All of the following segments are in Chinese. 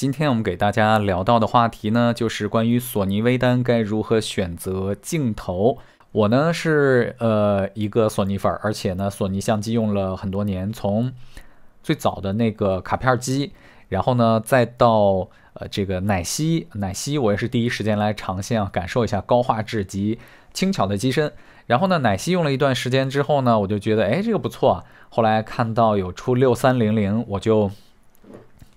今天我们给大家聊到的话题呢，就是关于索尼微单该如何选择镜头。我呢是呃一个索尼粉，而且呢索尼相机用了很多年，从最早的那个卡片机，然后呢再到呃这个奶昔，奶昔我也是第一时间来尝鲜啊，感受一下高画质及轻巧的机身。然后呢奶昔用了一段时间之后呢，我就觉得哎这个不错。啊。后来看到有出六三零零，我就。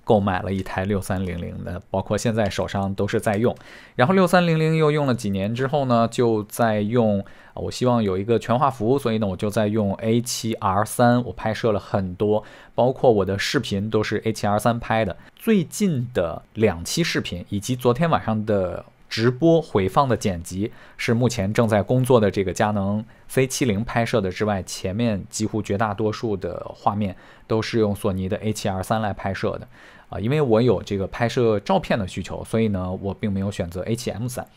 购买了一台六三零零的，包括现在手上都是在用。然后六三零零又用了几年之后呢，就在用。我希望有一个全画幅，所以呢我就在用 A7R 三。我拍摄了很多，包括我的视频都是 A7R 三拍的。最近的两期视频以及昨天晚上的直播回放的剪辑是目前正在工作的这个佳能 C70 拍摄的之外，前面几乎绝大多数的画面都是用索尼的 A7R 三来拍摄的。啊，因为我有这个拍摄照片的需求，所以呢，我并没有选择 a 7 m 三。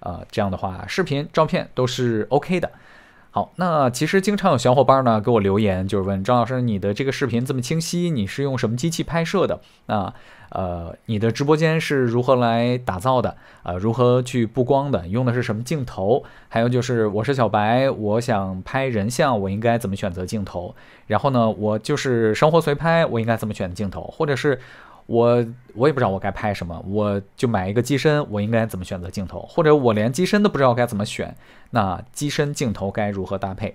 呃，这样的话，视频、照片都是 OK 的。好，那其实经常有小伙伴呢给我留言，就是问张老师，你的这个视频这么清晰，你是用什么机器拍摄的？那呃，你的直播间是如何来打造的？呃，如何去布光的？用的是什么镜头？还有就是，我是小白，我想拍人像，我应该怎么选择镜头？然后呢，我就是生活随拍，我应该怎么选镜头？或者是？我我也不知道我该拍什么，我就买一个机身，我应该怎么选择镜头？或者我连机身都不知道该怎么选，那机身镜头该如何搭配？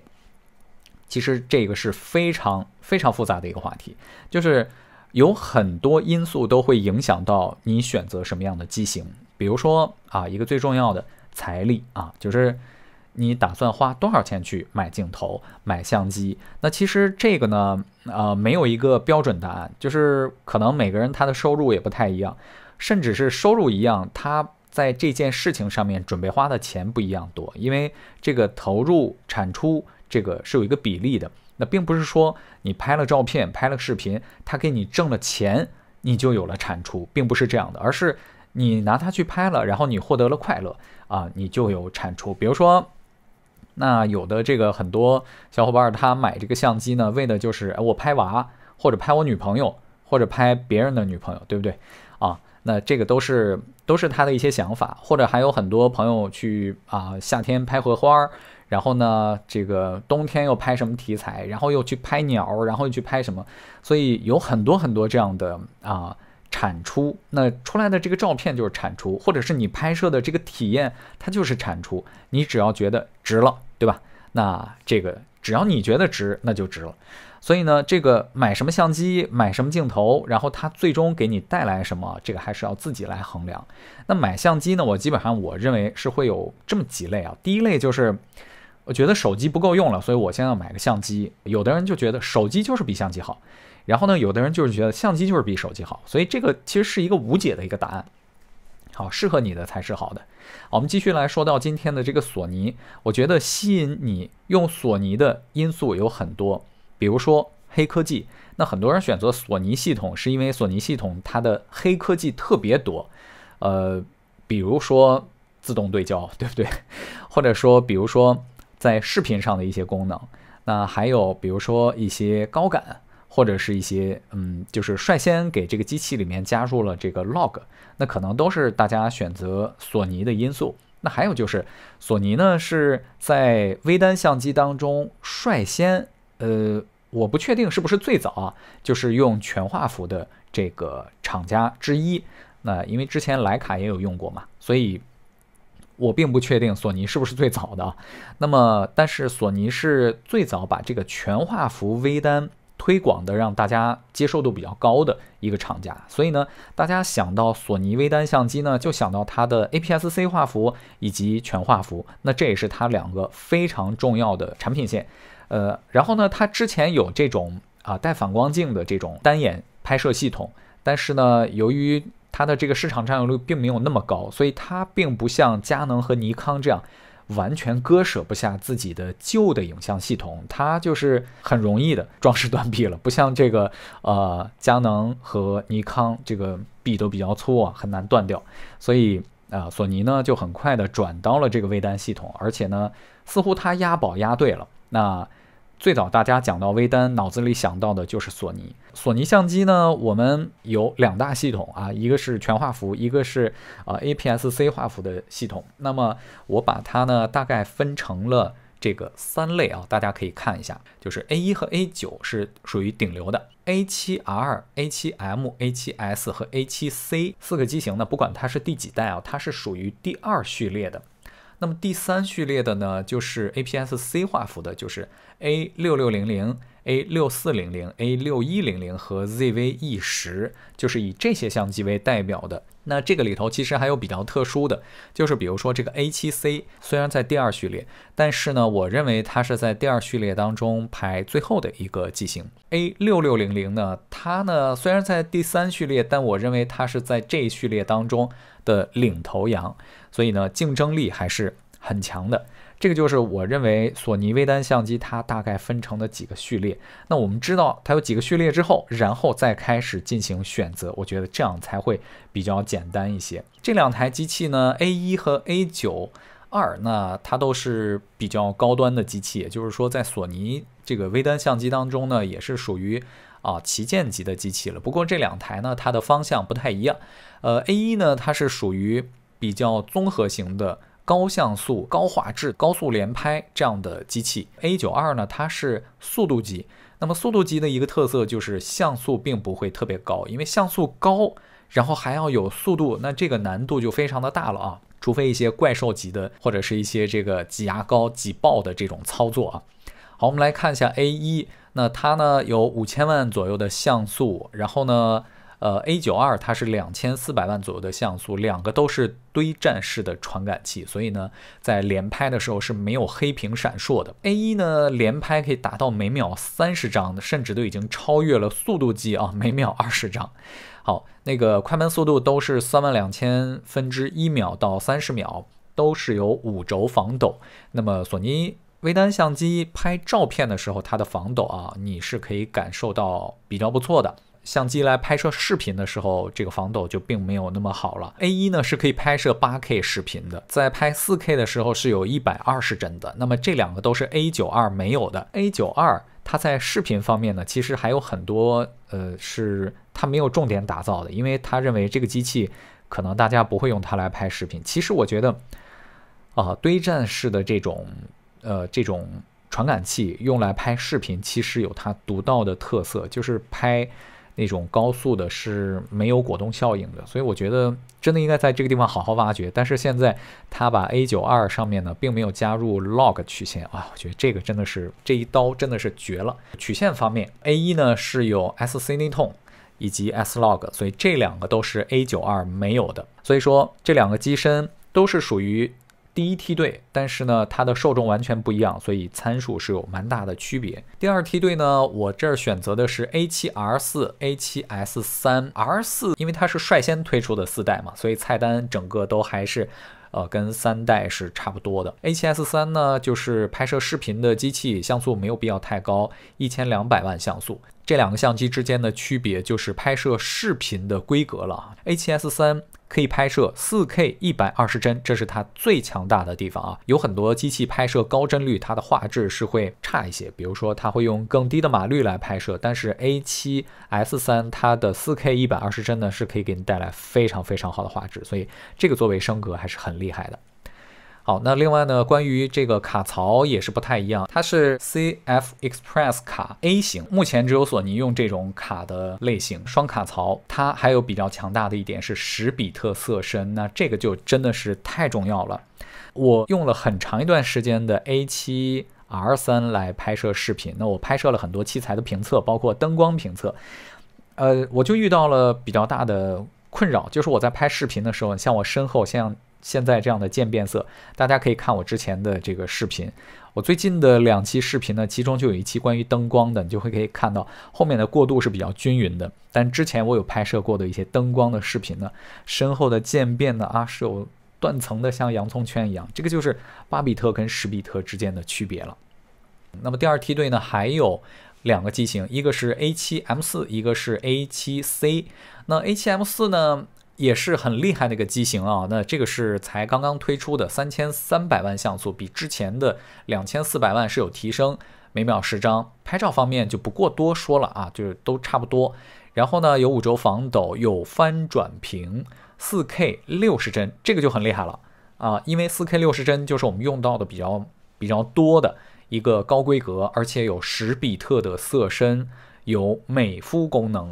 其实这个是非常非常复杂的一个话题，就是有很多因素都会影响到你选择什么样的机型，比如说啊，一个最重要的财力啊，就是。你打算花多少钱去买镜头、买相机？那其实这个呢，呃，没有一个标准答案。就是可能每个人他的收入也不太一样，甚至是收入一样，他在这件事情上面准备花的钱不一样多。因为这个投入产出这个是有一个比例的。那并不是说你拍了照片、拍了视频，他给你挣了钱，你就有了产出，并不是这样的，而是你拿它去拍了，然后你获得了快乐啊，你就有产出。比如说。那有的这个很多小伙伴，他买这个相机呢，为的就是我拍娃，或者拍我女朋友，或者拍别人的女朋友，对不对啊？那这个都是都是他的一些想法，或者还有很多朋友去啊，夏天拍荷花儿，然后呢，这个冬天又拍什么题材，然后又去拍鸟，然后又去拍什么，所以有很多很多这样的啊。产出那出来的这个照片就是产出，或者是你拍摄的这个体验，它就是产出。你只要觉得值了，对吧？那这个只要你觉得值，那就值了。所以呢，这个买什么相机，买什么镜头，然后它最终给你带来什么，这个还是要自己来衡量。那买相机呢，我基本上我认为是会有这么几类啊。第一类就是，我觉得手机不够用了，所以我现在买个相机。有的人就觉得手机就是比相机好。然后呢，有的人就是觉得相机就是比手机好，所以这个其实是一个无解的一个答案。好，适合你的才是好的。我们继续来说到今天的这个索尼，我觉得吸引你用索尼的因素有很多，比如说黑科技。那很多人选择索尼系统是因为索尼系统它的黑科技特别多，呃，比如说自动对焦，对不对？或者说，比如说在视频上的一些功能，那还有比如说一些高感。或者是一些嗯，就是率先给这个机器里面加入了这个 log，那可能都是大家选择索尼的因素。那还有就是，索尼呢是在微单相机当中率先，呃，我不确定是不是最早啊，就是用全画幅的这个厂家之一。那因为之前徕卡也有用过嘛，所以我并不确定索尼是不是最早的。那么，但是索尼是最早把这个全画幅微单。推广的让大家接受度比较高的一个厂家，所以呢，大家想到索尼微单相机呢，就想到它的 APS-C 画幅以及全画幅，那这也是它两个非常重要的产品线。呃，然后呢，它之前有这种啊带反光镜的这种单眼拍摄系统，但是呢，由于它的这个市场占有率并没有那么高，所以它并不像佳能和尼康这样。完全割舍不下自己的旧的影像系统，它就是很容易的壮士断臂了，不像这个呃佳能和尼康这个臂都比较粗啊，很难断掉，所以啊索尼呢就很快的转到了这个微单系统，而且呢似乎它押宝押对了，那。最早大家讲到微单，脑子里想到的就是索尼。索尼相机呢，我们有两大系统啊，一个是全画幅，一个是啊 APS-C 画幅的系统。那么我把它呢，大概分成了这个三类啊，大家可以看一下，就是 A1 和 A9 是属于顶流的，A7R、A7M、A7S 和 A7C 四个机型呢，不管它是第几代啊，它是属于第二序列的。那么第三序列的呢，就是 APS-C 画幅的，就是 A6600。A 六四零零、A 六一零零和 ZV-E 十，就是以这些相机为代表的。那这个里头其实还有比较特殊的就是，比如说这个 A 七 C 虽然在第二序列，但是呢，我认为它是在第二序列当中排最后的一个机型。A 六六零零呢，它呢虽然在第三序列，但我认为它是在这一序列当中的领头羊，所以呢，竞争力还是很强的。这个就是我认为索尼微单相机它大概分成的几个序列。那我们知道它有几个序列之后，然后再开始进行选择，我觉得这样才会比较简单一些。这两台机器呢，A 一和 A 九二，那它都是比较高端的机器，也就是说在索尼这个微单相机当中呢，也是属于啊旗舰级的机器了。不过这两台呢，它的方向不太一样。呃，A 一呢，它是属于比较综合型的。高像素、高画质、高速连拍这样的机器，A 九二呢？它是速度级。那么速度级的一个特色就是像素并不会特别高，因为像素高，然后还要有速度，那这个难度就非常的大了啊！除非一些怪兽级的，或者是一些这个挤牙膏挤爆的这种操作啊。好，我们来看一下 A 一，那它呢有五千万左右的像素，然后呢？呃，A 九二它是两千四百万左右的像素，两个都是堆栈式的传感器，所以呢，在连拍的时候是没有黑屏闪烁的。A 一呢，连拍可以达到每秒三十张的，甚至都已经超越了速度计啊，每秒二十张。好，那个快门速度都是三万两千分之一秒到三十秒，都是有五轴防抖。那么索尼微单相机拍照片的时候，它的防抖啊，你是可以感受到比较不错的。相机来拍摄视频的时候，这个防抖就并没有那么好了。A 一呢是可以拍摄八 K 视频的，在拍四 K 的时候是有一百二十帧的。那么这两个都是 A 九二没有的。A 九二它在视频方面呢，其实还有很多呃是它没有重点打造的，因为它认为这个机器可能大家不会用它来拍视频。其实我觉得，啊堆栈式的这种呃这种传感器用来拍视频，其实有它独到的特色，就是拍。那种高速的是没有果冻效应的，所以我觉得真的应该在这个地方好好挖掘。但是现在它把 A 九二上面呢并没有加入 log 曲线啊，我觉得这个真的是这一刀真的是绝了。曲线方面，A 一呢是有 SC 尼痛以及 slog，所以这两个都是 A 九二没有的。所以说这两个机身都是属于。第一梯队，但是呢，它的受众完全不一样，所以参数是有蛮大的区别。第二梯队呢，我这儿选择的是 A7R4、A7S3、R4，因为它是率先推出的四代嘛，所以菜单整个都还是，呃，跟三代是差不多的。A7S3 呢，就是拍摄视频的机器，像素没有必要太高，一千两百万像素。这两个相机之间的区别就是拍摄视频的规格了。A7S3。可以拍摄 4K 一百二十帧，这是它最强大的地方啊！有很多机器拍摄高帧率，它的画质是会差一些，比如说它会用更低的码率来拍摄，但是 A7S 三它的 4K 一百二十帧呢，是可以给你带来非常非常好的画质，所以这个作为升格还是很厉害的。好，那另外呢，关于这个卡槽也是不太一样，它是 CF Express 卡 A 型，目前只有索尼用这种卡的类型。双卡槽，它还有比较强大的一点是十比特色深，那这个就真的是太重要了。我用了很长一段时间的 A7R 三来拍摄视频，那我拍摄了很多器材的评测，包括灯光评测，呃，我就遇到了比较大的困扰，就是我在拍视频的时候，像我身后像。现在这样的渐变色，大家可以看我之前的这个视频。我最近的两期视频呢，其中就有一期关于灯光的，你就会可以看到后面的过渡是比较均匀的。但之前我有拍摄过的一些灯光的视频呢，身后的渐变呢啊是有断层的，像洋葱圈一样。这个就是巴比特跟史比特之间的区别了。那么第二梯队呢，还有两个机型，一个是 A7M4，一个是 A7C。那 A7M4 呢？也是很厉害的一个机型啊，那这个是才刚刚推出的三千三百万像素，比之前的两千四百万是有提升，每秒十张拍照方面就不过多说了啊，就是都差不多。然后呢，有五轴防抖，有翻转屏，四 K 六十帧，这个就很厉害了啊，因为四 K 六十帧就是我们用到的比较比较多的一个高规格，而且有十比特的色深。有美肤功能，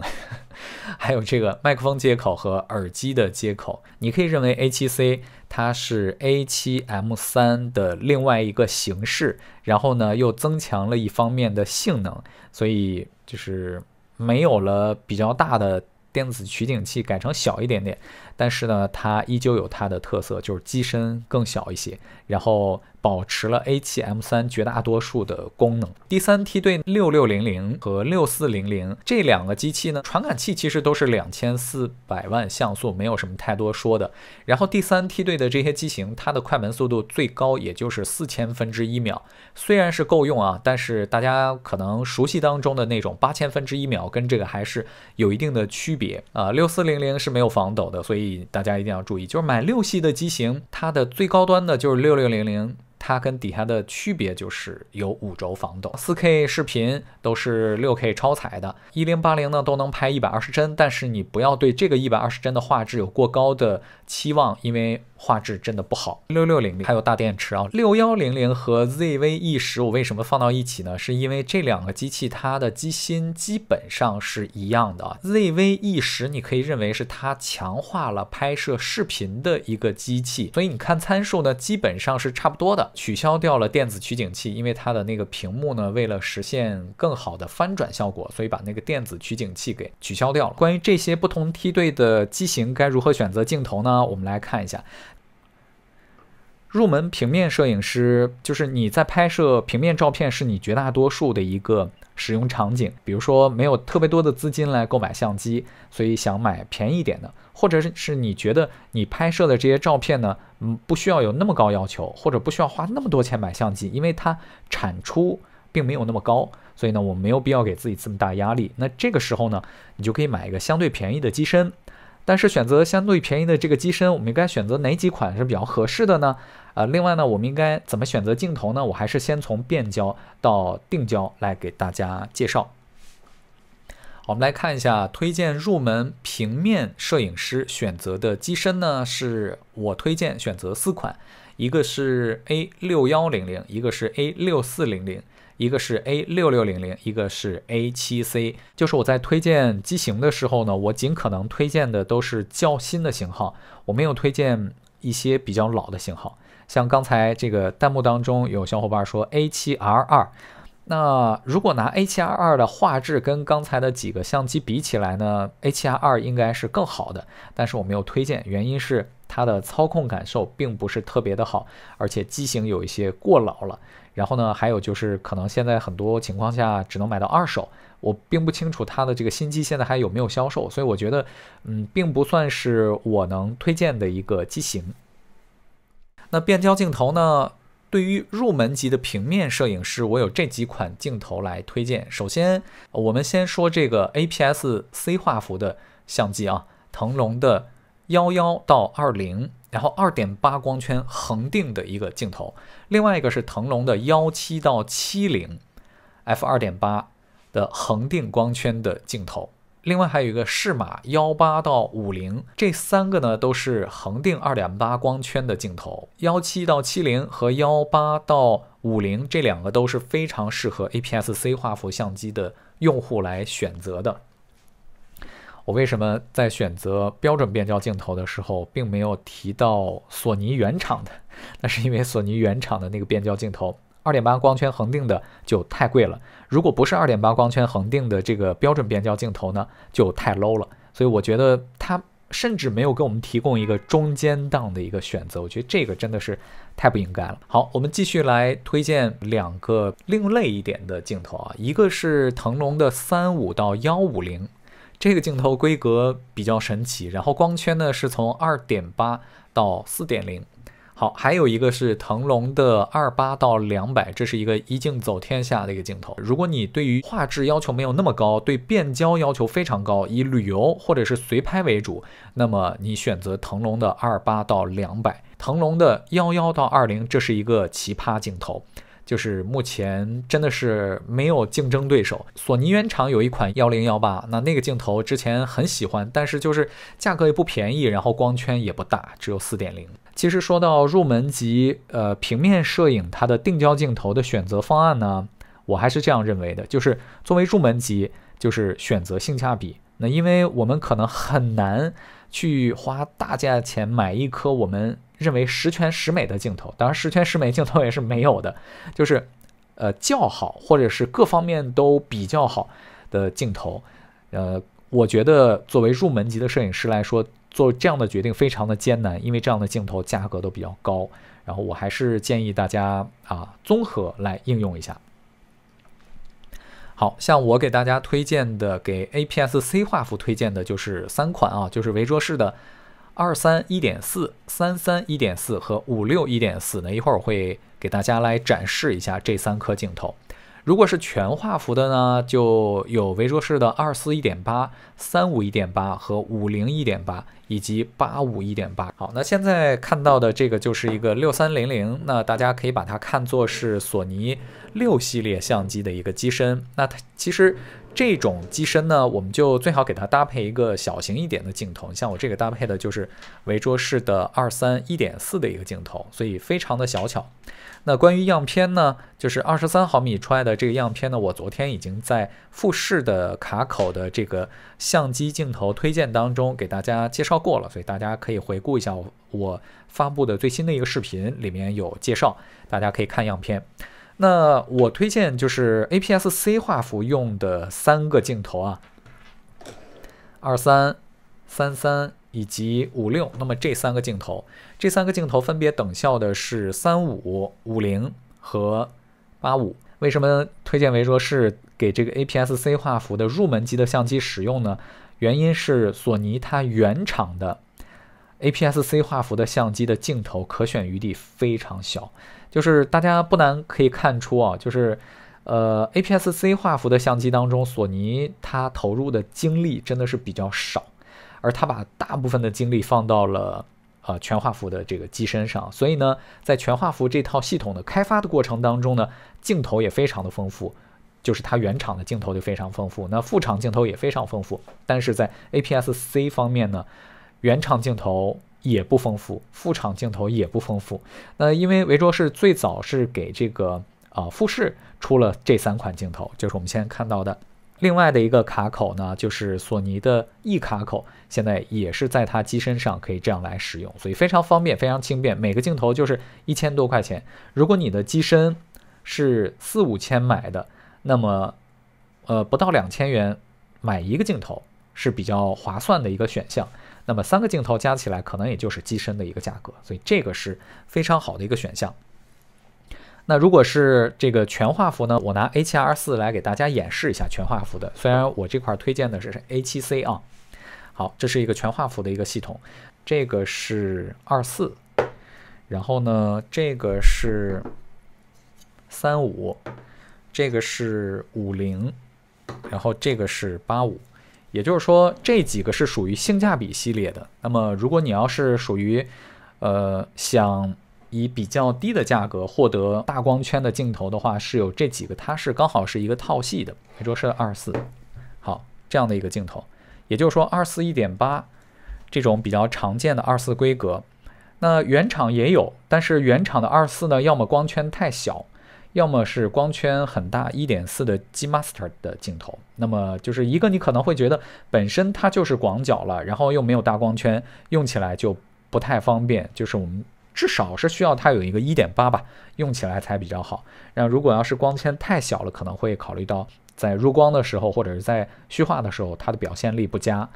还有这个麦克风接口和耳机的接口。你可以认为 A7C 它是 A7M3 的另外一个形式，然后呢又增强了一方面的性能，所以就是没有了比较大的电子取景器，改成小一点点。但是呢，它依旧有它的特色，就是机身更小一些，然后。保持了 A7M3 绝大多数的功能。第三梯队6600和6400这两个机器呢，传感器其实都是两千四百万像素，没有什么太多说的。然后第三梯队的这些机型，它的快门速度最高也就是四千分之一秒，虽然是够用啊，但是大家可能熟悉当中的那种八千分之一秒，跟这个还是有一定的区别啊。6400是没有防抖的，所以大家一定要注意，就是买六系的机型，它的最高端的就是6600。它跟底下的区别就是有五轴防抖，四 K 视频都是六 K 超采的，一零八零呢都能拍一百二十帧，但是你不要对这个一百二十帧的画质有过高的期望，因为画质真的不好。六六零零还有大电池啊。六幺零零和 ZV E 十，我为什么放到一起呢？是因为这两个机器它的机芯基本上是一样的。ZV E 十你可以认为是它强化了拍摄视频的一个机器，所以你看参数呢基本上是差不多的。取消掉了电子取景器，因为它的那个屏幕呢，为了实现更好的翻转效果，所以把那个电子取景器给取消掉了。关于这些不同梯队的机型该如何选择镜头呢？我们来看一下。入门平面摄影师就是你在拍摄平面照片是你绝大多数的一个使用场景。比如说没有特别多的资金来购买相机，所以想买便宜一点的，或者是你觉得你拍摄的这些照片呢，嗯，不需要有那么高要求，或者不需要花那么多钱买相机，因为它产出并没有那么高，所以呢，我没有必要给自己这么大压力。那这个时候呢，你就可以买一个相对便宜的机身。但是选择相对便宜的这个机身，我们应该选择哪几款是比较合适的呢？啊，另外呢，我们应该怎么选择镜头呢？我还是先从变焦到定焦来给大家介绍。我们来看一下，推荐入门平面摄影师选择的机身呢，是我推荐选择四款，一个是 A 六幺零零，一个是 A 六四零零。一个是 A 六六零零，一个是 A 七 C。就是我在推荐机型的时候呢，我尽可能推荐的都是较新的型号，我没有推荐一些比较老的型号。像刚才这个弹幕当中有小伙伴说 A 七 R 二，那如果拿 A 七 R 二的画质跟刚才的几个相机比起来呢，A 七 R 二应该是更好的，但是我没有推荐，原因是它的操控感受并不是特别的好，而且机型有一些过老了。然后呢，还有就是可能现在很多情况下只能买到二手，我并不清楚它的这个新机现在还有没有销售，所以我觉得，嗯，并不算是我能推荐的一个机型。那变焦镜头呢？对于入门级的平面摄影师，我有这几款镜头来推荐。首先，我们先说这个 APS-C 画幅的相机啊，腾龙的幺幺到二零。然后二点八光圈恒定的一个镜头，另外一个是腾龙的幺七到七零 f 二点八的恒定光圈的镜头，另外还有一个适马幺八到五零，这三个呢都是恒定二点八光圈的镜头，幺七到七零和幺八到五零这两个都是非常适合 APS-C 画幅相机的用户来选择的。我为什么在选择标准变焦镜头的时候，并没有提到索尼原厂的？那是因为索尼原厂的那个变焦镜头，二点八光圈恒定的就太贵了。如果不是二点八光圈恒定的这个标准变焦镜头呢，就太 low 了。所以我觉得它甚至没有给我们提供一个中间档的一个选择。我觉得这个真的是太不应该了。好，我们继续来推荐两个另类一点的镜头啊，一个是腾龙的三五到幺五零。这个镜头规格比较神奇，然后光圈呢是从二点八到四点零。好，还有一个是腾龙的二八到两百，这是一个一镜走天下的一个镜头。如果你对于画质要求没有那么高，对变焦要求非常高，以旅游或者是随拍为主，那么你选择腾龙的二八到两百，腾龙的幺幺到二零，这是一个奇葩镜头。就是目前真的是没有竞争对手。索尼原厂有一款幺零幺八，那那个镜头之前很喜欢，但是就是价格也不便宜，然后光圈也不大，只有四点零。其实说到入门级，呃，平面摄影它的定焦镜头的选择方案呢，我还是这样认为的，就是作为入门级，就是选择性价比。那因为我们可能很难去花大价钱买一颗我们。认为十全十美的镜头，当然十全十美镜头也是没有的，就是，呃，较好或者是各方面都比较好的镜头，呃，我觉得作为入门级的摄影师来说，做这样的决定非常的艰难，因为这样的镜头价格都比较高。然后我还是建议大家啊，综合来应用一下。好像我给大家推荐的，给 APS-C 画幅推荐的就是三款啊，就是维卓仕的。二三一点四、三三一点四和五六一点四呢？一会儿我会给大家来展示一下这三颗镜头。如果是全画幅的呢，就有维卓仕的二四一点八、三五一点八和五零一点八以及八五一点八。好，那现在看到的这个就是一个六三零零，那大家可以把它看作是索尼六系列相机的一个机身。那它其实。这种机身呢，我们就最好给它搭配一个小型一点的镜头，像我这个搭配的就是维卓式的二三一点四的一个镜头，所以非常的小巧。那关于样片呢，就是二十三毫米出来的这个样片呢，我昨天已经在富士的卡口的这个相机镜头推荐当中给大家介绍过了，所以大家可以回顾一下我发布的最新的一个视频里面有介绍，大家可以看样片。那我推荐就是 APS-C 画幅用的三个镜头啊，二三、三三以及五六。那么这三个镜头，这三个镜头分别等效的是三五、五零和八五。为什么推荐为说是给这个 APS-C 画幅的入门级的相机使用呢？原因是索尼它原厂的。APS-C 画幅的相机的镜头可选余地非常小，就是大家不难可以看出啊，就是呃 APS-C 画幅的相机当中，索尼它投入的精力真的是比较少，而它把大部分的精力放到了呃全画幅的这个机身上，所以呢，在全画幅这套系统的开发的过程当中呢，镜头也非常的丰富，就是它原厂的镜头就非常丰富，那副厂镜头也非常丰富，但是在 APS-C 方面呢。原厂镜头也不丰富，副厂镜头也不丰富。那因为维卓是最早是给这个啊富士出了这三款镜头，就是我们现在看到的。另外的一个卡口呢，就是索尼的 E 卡口，现在也是在它机身上可以这样来使用，所以非常方便，非常轻便。每个镜头就是一千多块钱。如果你的机身是四五千买的，那么呃不到两千元买一个镜头是比较划算的一个选项。那么三个镜头加起来可能也就是机身的一个价格，所以这个是非常好的一个选项。那如果是这个全画幅呢？我拿 A7R 四来给大家演示一下全画幅的。虽然我这块推荐的是 A7C 啊。好，这是一个全画幅的一个系统。这个是二四，然后呢这个是三五，这个是五零，然后这个是八五。也就是说，这几个是属于性价比系列的。那么，如果你要是属于，呃，想以比较低的价格获得大光圈的镜头的话，是有这几个，它是刚好是一个套系的，也就是二四，好这样的一个镜头。也就是说，二四一点八这种比较常见的二四规格，那原厂也有，但是原厂的二四呢，要么光圈太小。要么是光圈很大一点四的 G Master 的镜头，那么就是一个你可能会觉得本身它就是广角了，然后又没有大光圈，用起来就不太方便。就是我们至少是需要它有一个一点八吧，用起来才比较好。那如果要是光圈太小了，可能会考虑到在入光的时候或者是在虚化的时候它的表现力不佳。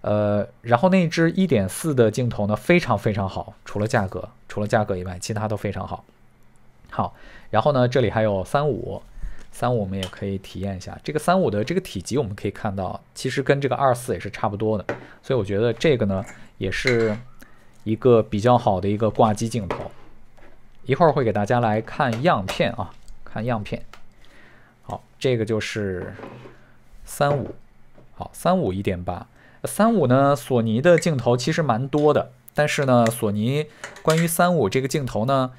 呃，然后那支一点四的镜头呢，非常非常好，除了价格，除了价格以外，其他都非常好。好，然后呢，这里还有三五，三五我们也可以体验一下这个三五的这个体积，我们可以看到其实跟这个二四也是差不多的，所以我觉得这个呢也是一个比较好的一个挂机镜头，一会儿会给大家来看样片啊，看样片。好，这个就是三五，好三五一点八，三五呢，索尼的镜头其实蛮多的，但是呢，索尼关于三五这个镜头呢。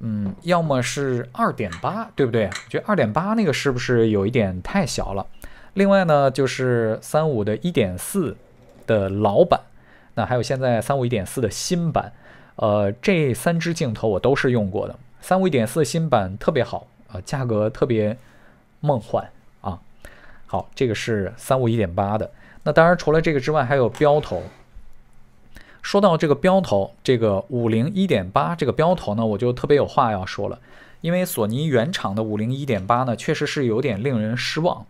嗯，要么是二点八，对不对？觉得二点八那个是不是有一点太小了？另外呢，就是三五的一点四的老版，那还有现在三五一点四的新版，呃，这三支镜头我都是用过的。三五一点四新版特别好啊，价格特别梦幻啊。好，这个是三五一点八的。那当然，除了这个之外，还有标头。说到这个标头，这个五零一点八这个标头呢，我就特别有话要说了，因为索尼原厂的五零一点八呢，确实是有点令人失望，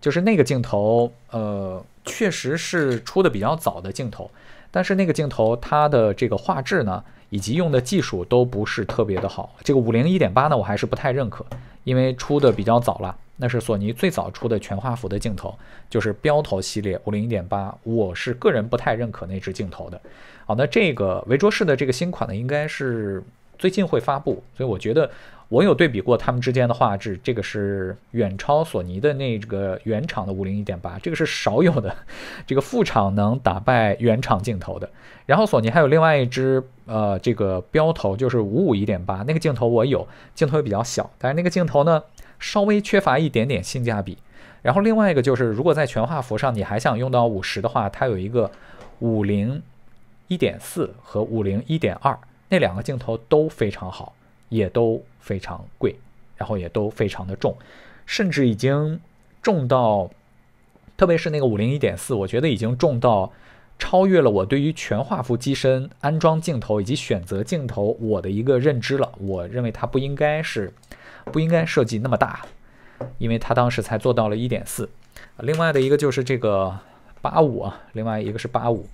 就是那个镜头，呃，确实是出的比较早的镜头，但是那个镜头它的这个画质呢，以及用的技术都不是特别的好，这个五零一点八呢，我还是不太认可，因为出的比较早了。那是索尼最早出的全画幅的镜头，就是标头系列五零一点八，我是个人不太认可那支镜头的。好，那这个维卓仕的这个新款呢，应该是最近会发布，所以我觉得我有对比过他们之间的画质，这个是远超索尼的那个原厂的五零一点八，这个是少有的 这个副厂能打败原厂镜头的。然后索尼还有另外一支呃这个标头就是五五一点八，那个镜头我有，镜头也比较小，但是那个镜头呢。稍微缺乏一点点性价比，然后另外一个就是，如果在全画幅上你还想用到五十的话，它有一个五零一点四和五零一点二那两个镜头都非常好，也都非常贵，然后也都非常的重，甚至已经重到，特别是那个五零一点四，我觉得已经重到超越了我对于全画幅机身安装镜头以及选择镜头我的一个认知了。我认为它不应该是。不应该设计那么大，因为他当时才做到了一点四。另外的一个就是这个八五啊，另外一个是八五，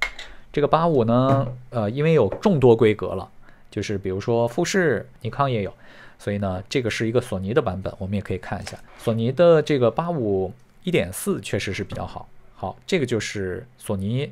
这个八五呢，呃，因为有众多规格了，就是比如说富士、尼康也有，所以呢，这个是一个索尼的版本，我们也可以看一下索尼的这个八五一点四确实是比较好。好，这个就是索尼。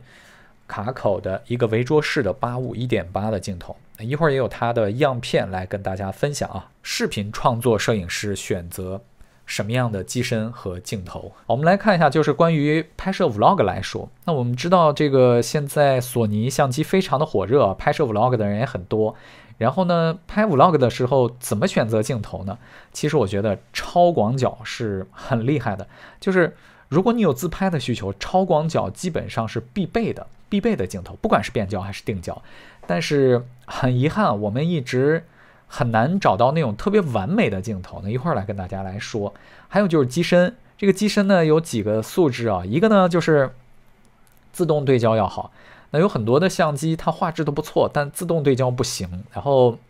卡口的一个围桌式的八五一点八的镜头，一会儿也有它的样片来跟大家分享啊。视频创作摄影师选择什么样的机身和镜头？我们来看一下，就是关于拍摄 Vlog 来说，那我们知道这个现在索尼相机非常的火热，拍摄 Vlog 的人也很多。然后呢，拍 Vlog 的时候怎么选择镜头呢？其实我觉得超广角是很厉害的，就是。如果你有自拍的需求，超广角基本上是必备的、必备的镜头，不管是变焦还是定焦。但是很遗憾，我们一直很难找到那种特别完美的镜头。那一会儿来跟大家来说。还有就是机身，这个机身呢有几个素质啊？一个呢就是自动对焦要好。那有很多的相机，它画质都不错，但自动对焦不行，然后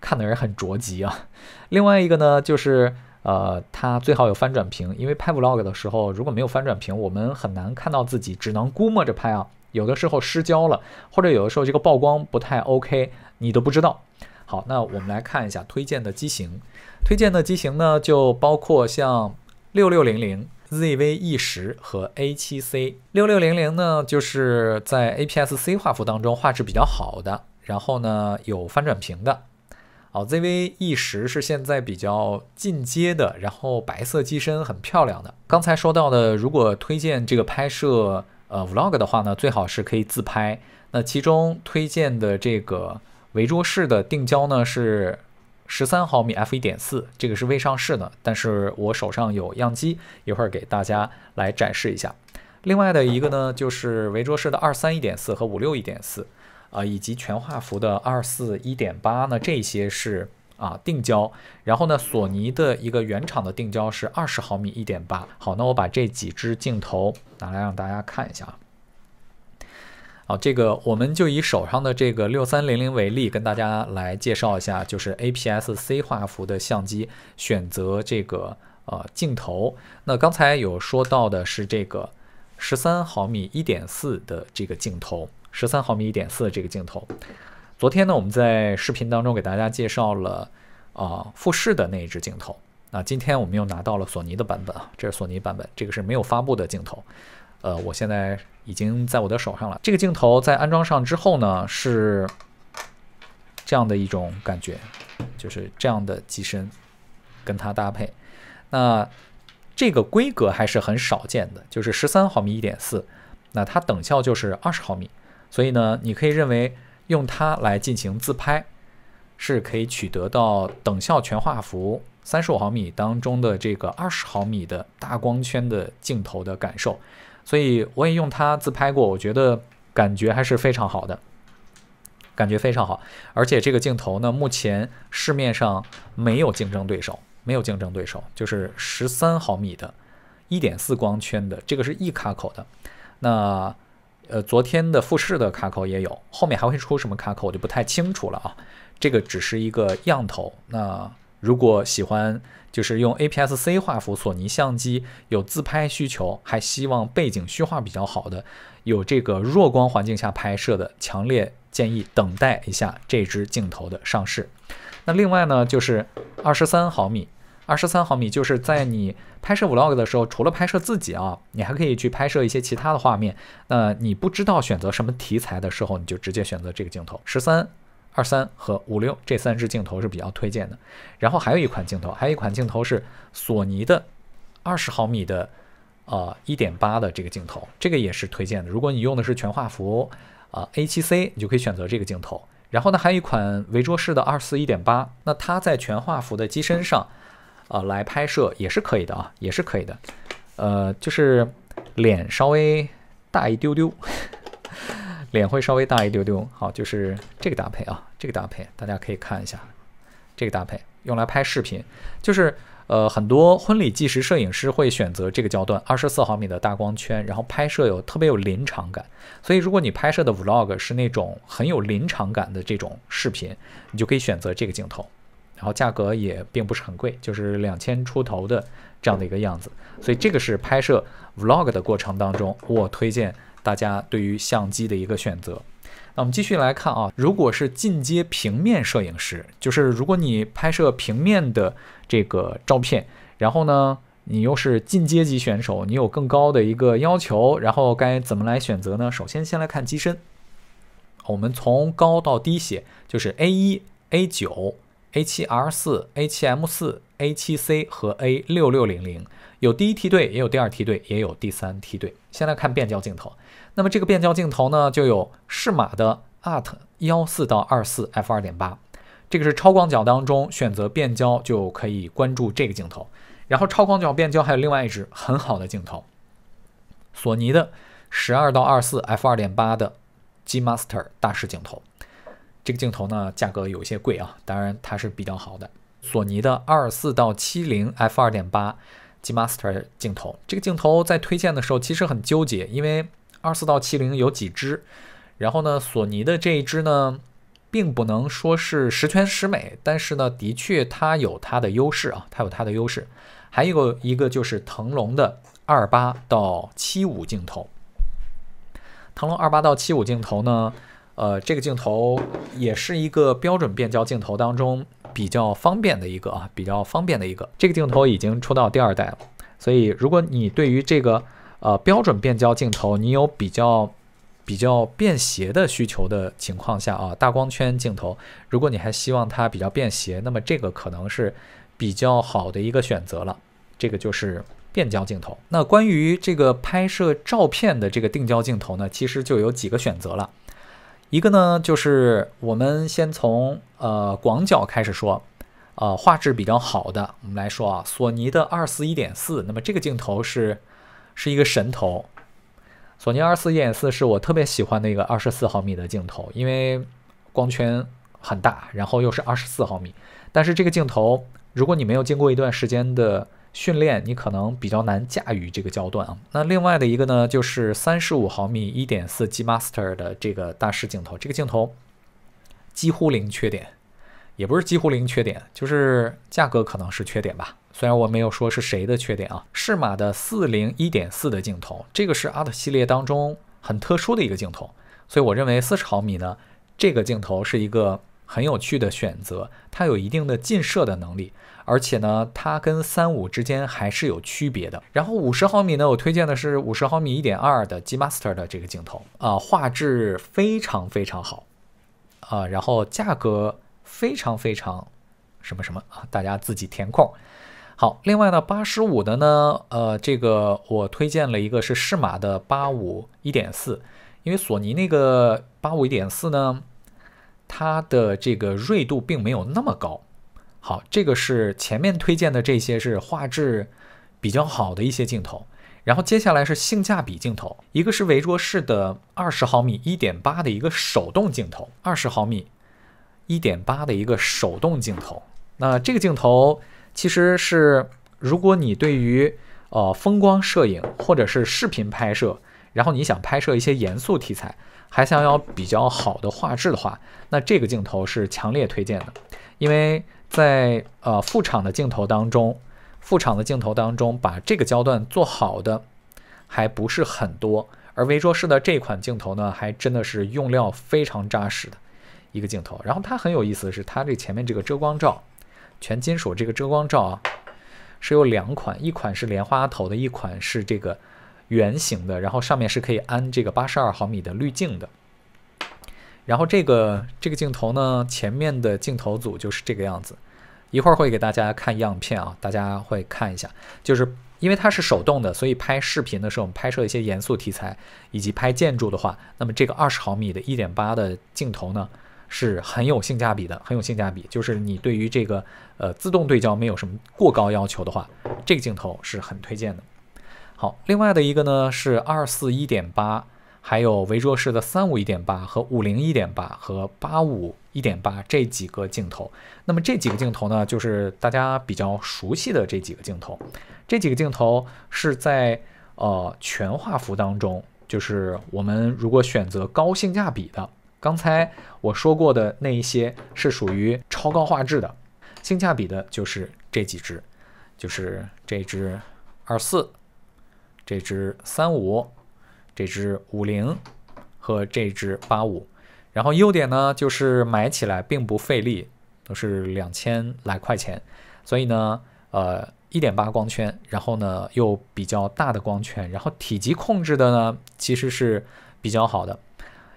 看的人很着急啊。另外一个呢就是。呃，它最好有翻转屏，因为拍 vlog 的时候，如果没有翻转屏，我们很难看到自己，只能估摸着拍啊。有的时候失焦了，或者有的时候这个曝光不太 OK，你都不知道。好，那我们来看一下推荐的机型。推荐的机型呢，就包括像六六零零、ZV-E10 和 A7C。六六零零呢，就是在 APS-C 画幅当中画质比较好的，然后呢有翻转屏的。ZV E 十是现在比较进阶的，然后白色机身很漂亮的。刚才说到的，如果推荐这个拍摄呃 vlog 的话呢，最好是可以自拍。那其中推荐的这个围桌式的定焦呢是十三毫米 f 一点四，这个是未上市的，但是我手上有样机，一会儿给大家来展示一下。另外的一个呢就是围桌式的二三一点四和五六一点四。啊，以及全画幅的二四一点八呢，这些是啊定焦。然后呢，索尼的一个原厂的定焦是二十毫米一点八。好，那我把这几支镜头拿来让大家看一下啊。好，这个我们就以手上的这个六三零零为例，跟大家来介绍一下，就是 APS-C 画幅的相机选择这个呃镜头。那刚才有说到的是这个十三毫米一点四的这个镜头。十三毫米一点四这个镜头，昨天呢我们在视频当中给大家介绍了啊富士的那一只镜头，那今天我们又拿到了索尼的版本啊，这是索尼版本，这个是没有发布的镜头，呃我现在已经在我的手上了，这个镜头在安装上之后呢是这样的一种感觉，就是这样的机身跟它搭配，那这个规格还是很少见的，就是十三毫米一点四，那它等效就是二十毫米。所以呢，你可以认为用它来进行自拍，是可以取得到等效全画幅三十五毫米当中的这个二十毫米的大光圈的镜头的感受。所以我也用它自拍过，我觉得感觉还是非常好的，感觉非常好。而且这个镜头呢，目前市面上没有竞争对手，没有竞争对手，就是十三毫米的，一点四光圈的，这个是一卡口的，那。呃，昨天的复试的卡口也有，后面还会出什么卡口我就不太清楚了啊。这个只是一个样头，那如果喜欢就是用 APS-C 画幅索尼相机有自拍需求，还希望背景虚化比较好的，有这个弱光环境下拍摄的，强烈建议等待一下这支镜头的上市。那另外呢，就是二十三毫米。二十三毫米就是在你拍摄 vlog 的时候，除了拍摄自己啊，你还可以去拍摄一些其他的画面。那你不知道选择什么题材的时候，你就直接选择这个镜头，十三、二三和五六这三支镜头是比较推荐的。然后还有一款镜头，还有一款镜头是索尼的二十毫米的呃，一点八的这个镜头，这个也是推荐的。如果你用的是全画幅啊 A 七 C，你就可以选择这个镜头。然后呢，还有一款围桌式的二四一点八，那它在全画幅的机身上。啊，来拍摄也是可以的啊，也是可以的，呃，就是脸稍微大一丢丢，脸会稍微大一丢丢。好，就是这个搭配啊，这个搭配大家可以看一下，这个搭配用来拍视频，就是呃，很多婚礼纪实摄影师会选择这个焦段二十四毫米的大光圈，然后拍摄有特别有临场感。所以，如果你拍摄的 vlog 是那种很有临场感的这种视频，你就可以选择这个镜头。然后价格也并不是很贵，就是两千出头的这样的一个样子，所以这个是拍摄 vlog 的过程当中，我推荐大家对于相机的一个选择。那我们继续来看啊，如果是进阶平面摄影师，就是如果你拍摄平面的这个照片，然后呢，你又是进阶级选手，你有更高的一个要求，然后该怎么来选择呢？首先先来看机身，我们从高到低写，就是 A 一 A 九。A7R4、A7M4、A7C 和 A6600 有第一梯队，也有第二梯队，也有第三梯队。先来看变焦镜头，那么这个变焦镜头呢，就有适马的 Art 14到24 f2.8，这个是超广角当中选择变焦就可以关注这个镜头。然后超广角变焦还有另外一支很好的镜头，索尼的12到24 f2.8 的 G Master 大师镜头。这个镜头呢，价格有些贵啊，当然它是比较好的。索尼的二四到七零 F 二点八 G Master 镜头，这个镜头在推荐的时候其实很纠结，因为二四到七零有几支，然后呢，索尼的这一支呢，并不能说是十全十美，但是呢，的确它有它的优势啊，它有它的优势。还有一个就是腾龙的二八到七五镜头，腾龙二八到七五镜头呢。呃，这个镜头也是一个标准变焦镜头当中比较方便的一个啊，比较方便的一个。这个镜头已经出到第二代了，所以如果你对于这个呃标准变焦镜头，你有比较比较便携的需求的情况下啊，大光圈镜头，如果你还希望它比较便携，那么这个可能是比较好的一个选择了。这个就是变焦镜头。那关于这个拍摄照片的这个定焦镜头呢，其实就有几个选择了。一个呢，就是我们先从呃广角开始说，呃画质比较好的，我们来说啊，索尼的二四一点四，那么这个镜头是是一个神头，索尼二四一点四是我特别喜欢的一个二十四毫米的镜头，因为光圈很大，然后又是二十四毫米，但是这个镜头如果你没有经过一段时间的训练你可能比较难驾驭这个焦段啊。那另外的一个呢，就是三十五毫米一点四 G Master 的这个大师镜头，这个镜头几乎零缺点，也不是几乎零缺点，就是价格可能是缺点吧。虽然我没有说是谁的缺点啊。适马的四零一点四的镜头，这个是 Art 系列当中很特殊的一个镜头，所以我认为四十毫米呢，这个镜头是一个很有趣的选择，它有一定的近摄的能力。而且呢，它跟三五之间还是有区别的。然后五十毫米呢，我推荐的是五十毫米一点二的 G Master 的这个镜头啊，画质非常非常好啊，然后价格非常非常什么什么啊，大家自己填空。好，另外呢，八十五的呢，呃，这个我推荐了一个是适马的八五一点四，因为索尼那个八五一点四呢，它的这个锐度并没有那么高。好，这个是前面推荐的这些是画质比较好的一些镜头，然后接下来是性价比镜头，一个是维卓仕的二十毫米一点八的一个手动镜头，二十毫米一点八的一个手动镜头。那这个镜头其实是，如果你对于呃风光摄影或者是视频拍摄，然后你想拍摄一些严肃题材，还想要比较好的画质的话，那这个镜头是强烈推荐的，因为。在呃副厂的镜头当中，副厂的镜头当中，把这个焦段做好的还不是很多，而维卓仕的这款镜头呢，还真的是用料非常扎实的一个镜头。然后它很有意思的是，它这前面这个遮光罩，全金属这个遮光罩啊，是有两款，一款是莲花头的，一款是这个圆形的，然后上面是可以安这个八十二毫米的滤镜的。然后这个这个镜头呢，前面的镜头组就是这个样子，一会儿会给大家看样片啊，大家会看一下。就是因为它是手动的，所以拍视频的时候我们拍摄一些严肃题材以及拍建筑的话，那么这个二十毫米的一点八的镜头呢，是很有性价比的，很有性价比。就是你对于这个呃自动对焦没有什么过高要求的话，这个镜头是很推荐的。好，另外的一个呢是二四一点八。还有微弱式的三五一点八和五零一点八和八五一点八这几个镜头。那么这几个镜头呢，就是大家比较熟悉的这几个镜头。这几个镜头是在呃全画幅当中，就是我们如果选择高性价比的，刚才我说过的那一些是属于超高画质的，性价比的就是这几支，就是这支二四，这支三五。这支五零和这支八五，然后优点呢就是买起来并不费力，都是两千来块钱。所以呢，呃，一点八光圈，然后呢又比较大的光圈，然后体积控制的呢其实是比较好的。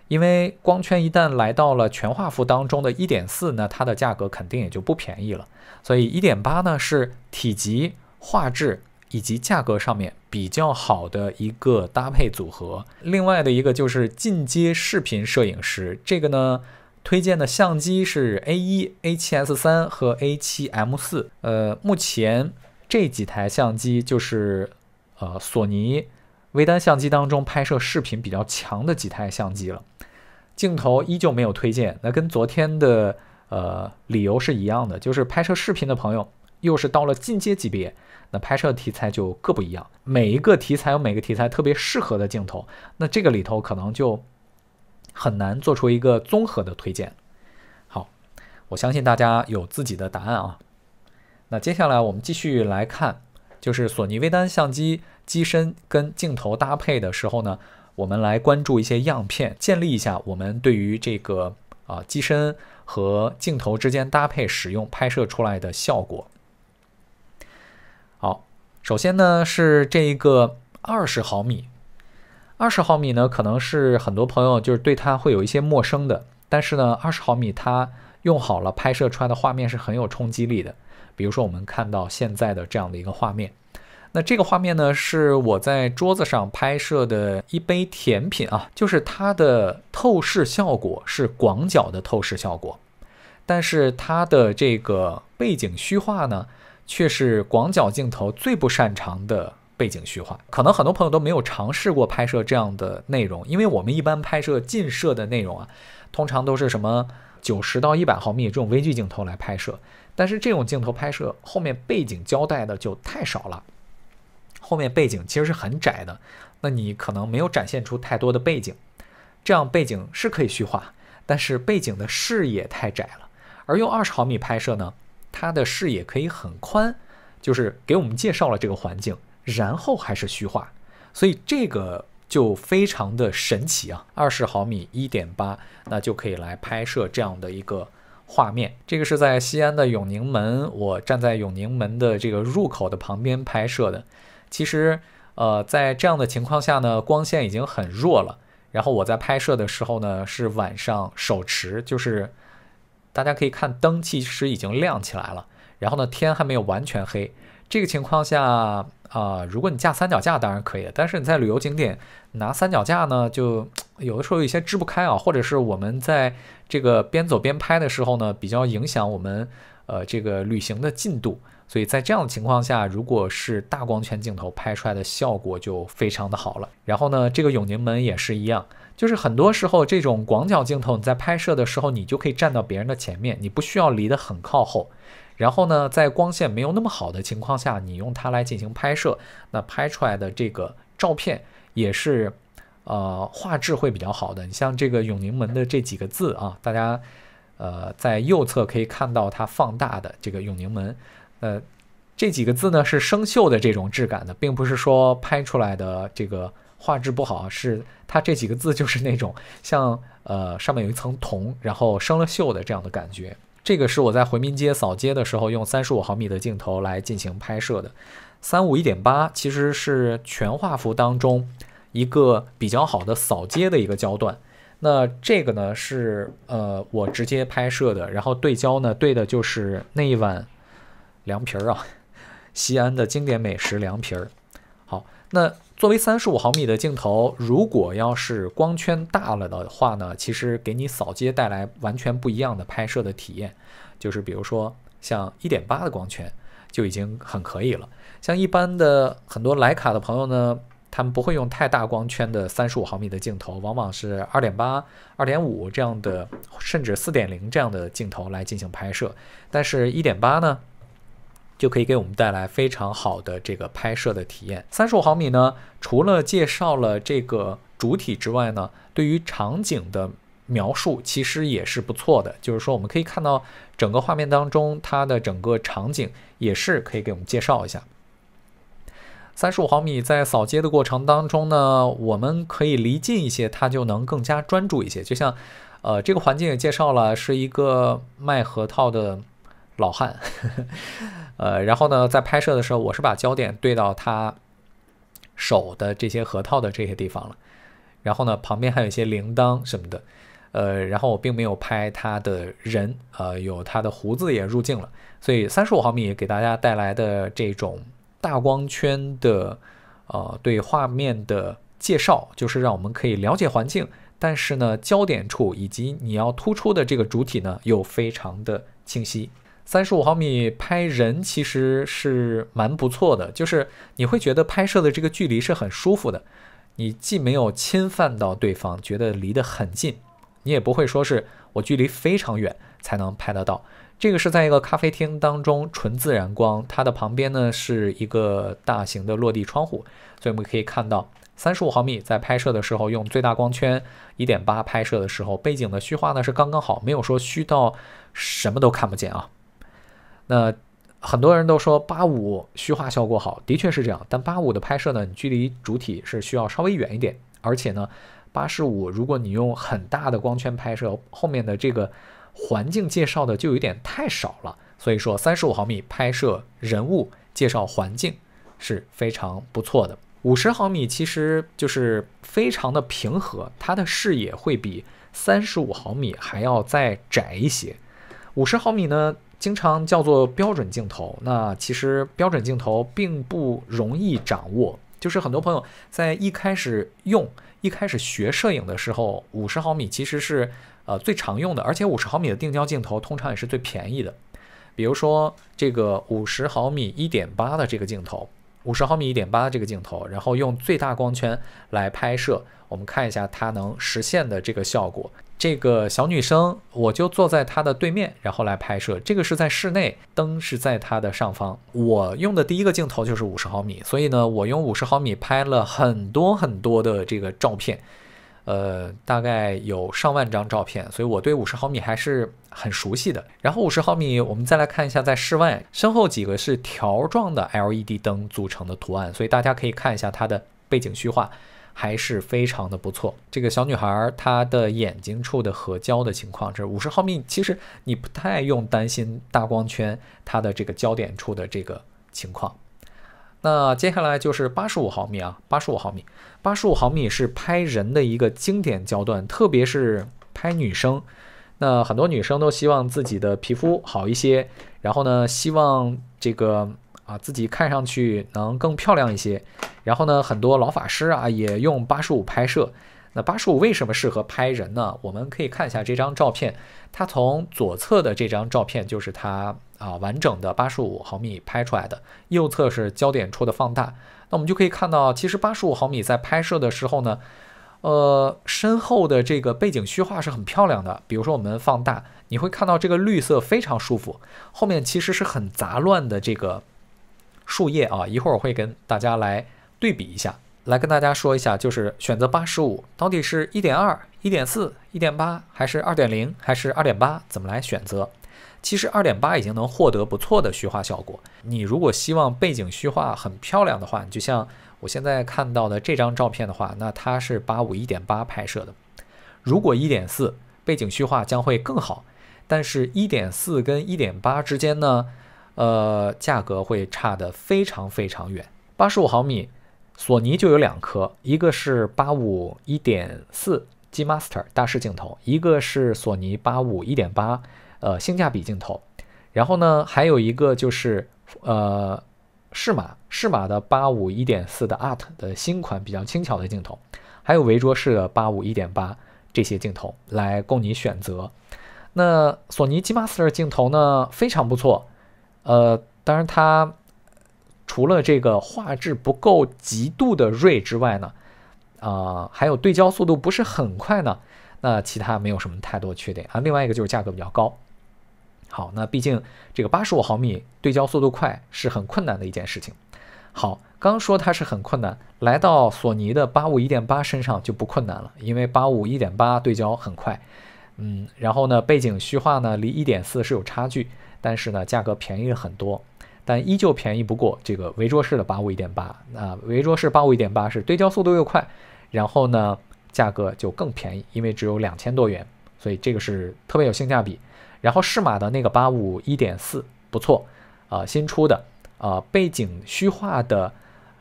因为光圈一旦来到了全画幅当中的一点四，那它的价格肯定也就不便宜了。所以一点八呢是体积画质。以及价格上面比较好的一个搭配组合。另外的一个就是进阶视频摄影师，这个呢推荐的相机是 A1、A7S3 和 A7M4。呃，目前这几台相机就是呃索尼微单相机当中拍摄视频比较强的几台相机了。镜头依旧没有推荐，那跟昨天的呃理由是一样的，就是拍摄视频的朋友。又是到了进阶级别，那拍摄题材就各不一样。每一个题材有每个题材特别适合的镜头，那这个里头可能就很难做出一个综合的推荐。好，我相信大家有自己的答案啊。那接下来我们继续来看，就是索尼微单相机机身跟镜头搭配的时候呢，我们来关注一些样片，建立一下我们对于这个啊机身和镜头之间搭配使用拍摄出来的效果。好，首先呢是这一个二十毫米，二十毫米呢可能是很多朋友就是对它会有一些陌生的，但是呢二十毫米它用好了，拍摄出来的画面是很有冲击力的。比如说我们看到现在的这样的一个画面，那这个画面呢是我在桌子上拍摄的一杯甜品啊，就是它的透视效果是广角的透视效果，但是它的这个背景虚化呢。却是广角镜头最不擅长的背景虚化，可能很多朋友都没有尝试过拍摄这样的内容，因为我们一般拍摄近摄的内容啊，通常都是什么九十到一百毫米这种微距镜头来拍摄，但是这种镜头拍摄后面背景交代的就太少了，后面背景其实是很窄的，那你可能没有展现出太多的背景，这样背景是可以虚化，但是背景的视野太窄了，而用二十毫米拍摄呢？它的视野可以很宽，就是给我们介绍了这个环境，然后还是虚化，所以这个就非常的神奇啊！二十毫米一点八，那就可以来拍摄这样的一个画面。这个是在西安的永宁门，我站在永宁门的这个入口的旁边拍摄的。其实，呃，在这样的情况下呢，光线已经很弱了。然后我在拍摄的时候呢，是晚上手持，就是。大家可以看灯，其实已经亮起来了。然后呢，天还没有完全黑。这个情况下啊，如果你架三脚架当然可以，但是你在旅游景点拿三脚架呢，就有的时候有些支不开啊，或者是我们在这个边走边拍的时候呢，比较影响我们呃这个旅行的进度。所以在这样的情况下，如果是大光圈镜头拍出来的效果就非常的好了。然后呢，这个永宁门也是一样。就是很多时候，这种广角镜头你在拍摄的时候，你就可以站到别人的前面，你不需要离得很靠后。然后呢，在光线没有那么好的情况下，你用它来进行拍摄，那拍出来的这个照片也是，呃，画质会比较好的。你像这个永宁门的这几个字啊，大家，呃，在右侧可以看到它放大的这个永宁门，呃，这几个字呢是生锈的这种质感的，并不是说拍出来的这个。画质不好是它这几个字就是那种像呃上面有一层铜，然后生了锈的这样的感觉。这个是我在回民街扫街的时候用三十五毫米的镜头来进行拍摄的，三五一点八其实是全画幅当中一个比较好的扫街的一个焦段。那这个呢是呃我直接拍摄的，然后对焦呢对的就是那一碗凉皮儿啊，西安的经典美食凉皮儿。好，那。作为三十五毫米的镜头，如果要是光圈大了的话呢，其实给你扫街带来完全不一样的拍摄的体验。就是比如说像一点八的光圈就已经很可以了。像一般的很多徕卡的朋友呢，他们不会用太大光圈的三十五毫米的镜头，往往是二点八、二点五这样的，甚至四点零这样的镜头来进行拍摄。但是，一点八呢？就可以给我们带来非常好的这个拍摄的体验。三十五毫米呢，除了介绍了这个主体之外呢，对于场景的描述其实也是不错的。就是说，我们可以看到整个画面当中，它的整个场景也是可以给我们介绍一下。三十五毫米在扫街的过程当中呢，我们可以离近一些，它就能更加专注一些。就像，呃，这个环境也介绍了，是一个卖核桃的。老汉，呃，然后呢，在拍摄的时候，我是把焦点对到他手的这些核桃的这些地方了。然后呢，旁边还有一些铃铛什么的，呃，然后我并没有拍他的人，呃，有他的胡子也入镜了。所以三十五毫米给大家带来的这种大光圈的，呃，对画面的介绍，就是让我们可以了解环境，但是呢，焦点处以及你要突出的这个主体呢，又非常的清晰。三十五毫米拍人其实是蛮不错的，就是你会觉得拍摄的这个距离是很舒服的，你既没有侵犯到对方，觉得离得很近，你也不会说是我距离非常远才能拍得到。这个是在一个咖啡厅当中，纯自然光，它的旁边呢是一个大型的落地窗户，所以我们可以看到三十五毫米在拍摄的时候用最大光圈一点八拍摄的时候，背景的虚化呢是刚刚好，没有说虚到什么都看不见啊。那很多人都说八五虚化效果好，的确是这样。但八五的拍摄呢，你距离主体是需要稍微远一点，而且呢，八十五如果你用很大的光圈拍摄，后面的这个环境介绍的就有点太少了。所以说，三十五毫米拍摄人物介绍环境是非常不错的。五十毫米其实就是非常的平和，它的视野会比三十五毫米还要再窄一些。五十毫米呢？经常叫做标准镜头，那其实标准镜头并不容易掌握。就是很多朋友在一开始用、一开始学摄影的时候，五十毫米其实是呃最常用的，而且五十毫米的定焦镜头通常也是最便宜的。比如说这个五十毫米一点八的这个镜头，五十毫米一点八这个镜头，然后用最大光圈来拍摄，我们看一下它能实现的这个效果。这个小女生，我就坐在她的对面，然后来拍摄。这个是在室内，灯是在她的上方。我用的第一个镜头就是五十毫米，所以呢，我用五十毫米拍了很多很多的这个照片，呃，大概有上万张照片，所以我对五十毫米还是很熟悉的。然后五十毫米，我们再来看一下，在室外，身后几个是条状的 LED 灯组成的图案，所以大家可以看一下它的背景虚化。还是非常的不错。这个小女孩，她的眼睛处的合焦的情况，这五十毫米，其实你不太用担心大光圈它的这个焦点处的这个情况。那接下来就是八十五毫米啊，八十五毫米，八十五毫米是拍人的一个经典焦段，特别是拍女生。那很多女生都希望自己的皮肤好一些，然后呢，希望这个啊自己看上去能更漂亮一些。然后呢，很多老法师啊也用八十五拍摄。那八十五为什么适合拍人呢？我们可以看一下这张照片，它从左侧的这张照片就是它啊完整的八十五毫米拍出来的，右侧是焦点处的放大。那我们就可以看到，其实八十五毫米在拍摄的时候呢，呃，身后的这个背景虚化是很漂亮的。比如说我们放大，你会看到这个绿色非常舒服，后面其实是很杂乱的这个树叶啊。一会儿我会跟大家来。对比一下，来跟大家说一下，就是选择八十五到底是一点二、一点四、一点八，还是二点零，还是二点八，怎么来选择？其实二点八已经能获得不错的虚化效果。你如果希望背景虚化很漂亮的话，你就像我现在看到的这张照片的话，那它是八五一点八拍摄的。如果一点四，背景虚化将会更好。但是，一点四跟一点八之间呢，呃，价格会差得非常非常远。八十五毫米。索尼就有两颗，一个是八五一点四 G Master 大师镜头，一个是索尼八五一点八，呃，性价比镜头。然后呢，还有一个就是呃，适马适马的八五一点四的 Art 的新款比较轻巧的镜头，还有维卓仕的八五一点八这些镜头来供你选择。那索尼 G Master 镜头呢，非常不错，呃，当然它。除了这个画质不够极度的锐之外呢，啊，还有对焦速度不是很快呢，那其他没有什么太多缺点啊。另外一个就是价格比较高。好，那毕竟这个八十五毫米对焦速度快是很困难的一件事情。好，刚说它是很困难，来到索尼的八五一点八身上就不困难了，因为八五一点八对焦很快。嗯，然后呢，背景虚化呢离一点四是有差距，但是呢价格便宜了很多。但依旧便宜不过这个维卓仕的八五一点八，那维卓仕八五一点八是对焦速度又快，然后呢价格就更便宜，因为只有两千多元，所以这个是特别有性价比。然后适马的那个八五一点四不错，啊新出的啊背景虚化的，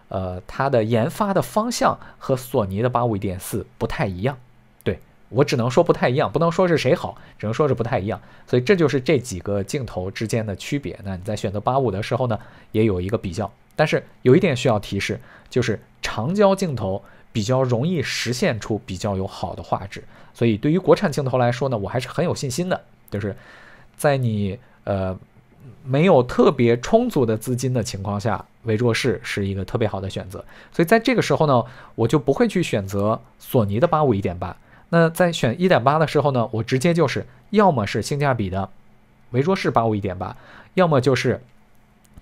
呃它的研发的方向和索尼的八五一点四不太一样。我只能说不太一样，不能说是谁好，只能说是不太一样。所以这就是这几个镜头之间的区别。那你在选择八五的时候呢，也有一个比较。但是有一点需要提示，就是长焦镜头比较容易实现出比较有好的画质。所以对于国产镜头来说呢，我还是很有信心的。就是在你呃没有特别充足的资金的情况下，微弱视是一个特别好的选择。所以在这个时候呢，我就不会去选择索尼的八五一点八。那在选一点八的时候呢，我直接就是要么是性价比的，唯卓仕八五一点八，要么就是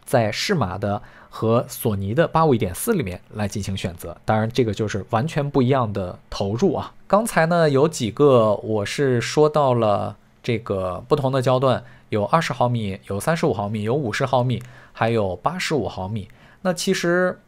在适马的和索尼的八五一点四里面来进行选择。当然，这个就是完全不一样的投入啊。刚才呢，有几个我是说到了这个不同的焦段，有二十毫米，有三十五毫米，有五十毫米，还有八十五毫米。那其实。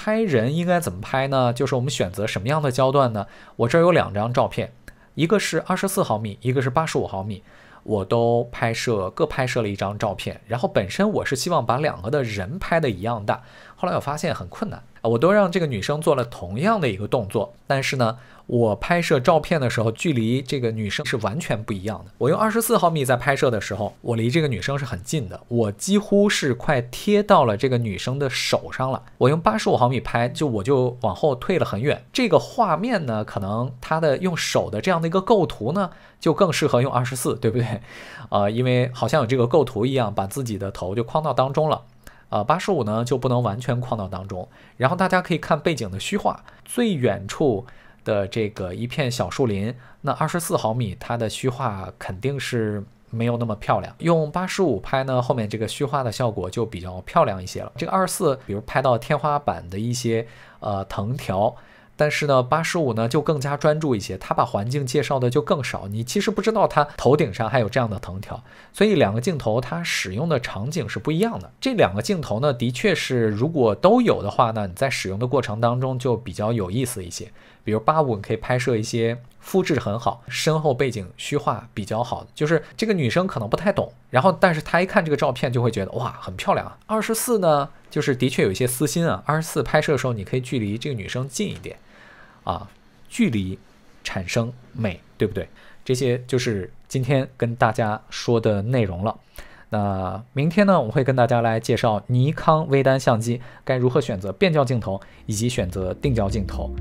拍人应该怎么拍呢？就是我们选择什么样的焦段呢？我这儿有两张照片，一个是二十四毫米，一个是八十五毫米，我都拍摄，各拍摄了一张照片。然后本身我是希望把两个的人拍的一样大，后来我发现很困难啊，我都让这个女生做了同样的一个动作，但是呢。我拍摄照片的时候，距离这个女生是完全不一样的。我用二十四毫米在拍摄的时候，我离这个女生是很近的，我几乎是快贴到了这个女生的手上了。我用八十五毫米拍，就我就往后退了很远。这个画面呢，可能它的用手的这样的一个构图呢，就更适合用二十四，对不对？啊，因为好像有这个构图一样，把自己的头就框到当中了。啊，八十五呢就不能完全框到当中。然后大家可以看背景的虚化，最远处。的这个一片小树林，那二十四毫米它的虚化肯定是没有那么漂亮。用八十五拍呢，后面这个虚化的效果就比较漂亮一些了。这个二十四，比如拍到天花板的一些呃藤条，但是呢八十五呢就更加专注一些，它把环境介绍的就更少。你其实不知道它头顶上还有这样的藤条，所以两个镜头它使用的场景是不一样的。这两个镜头呢，的确是如果都有的话呢，你在使用的过程当中就比较有意思一些。比如八五，可以拍摄一些肤质很好、身后背景虚化比较好的，就是这个女生可能不太懂，然后，但是她一看这个照片就会觉得哇，很漂亮。二十四呢，就是的确有一些私心啊。二十四拍摄的时候，你可以距离这个女生近一点，啊，距离产生美，对不对？这些就是今天跟大家说的内容了。那明天呢，我会跟大家来介绍尼康微单相机该如何选择变焦镜头，以及选择定焦镜头。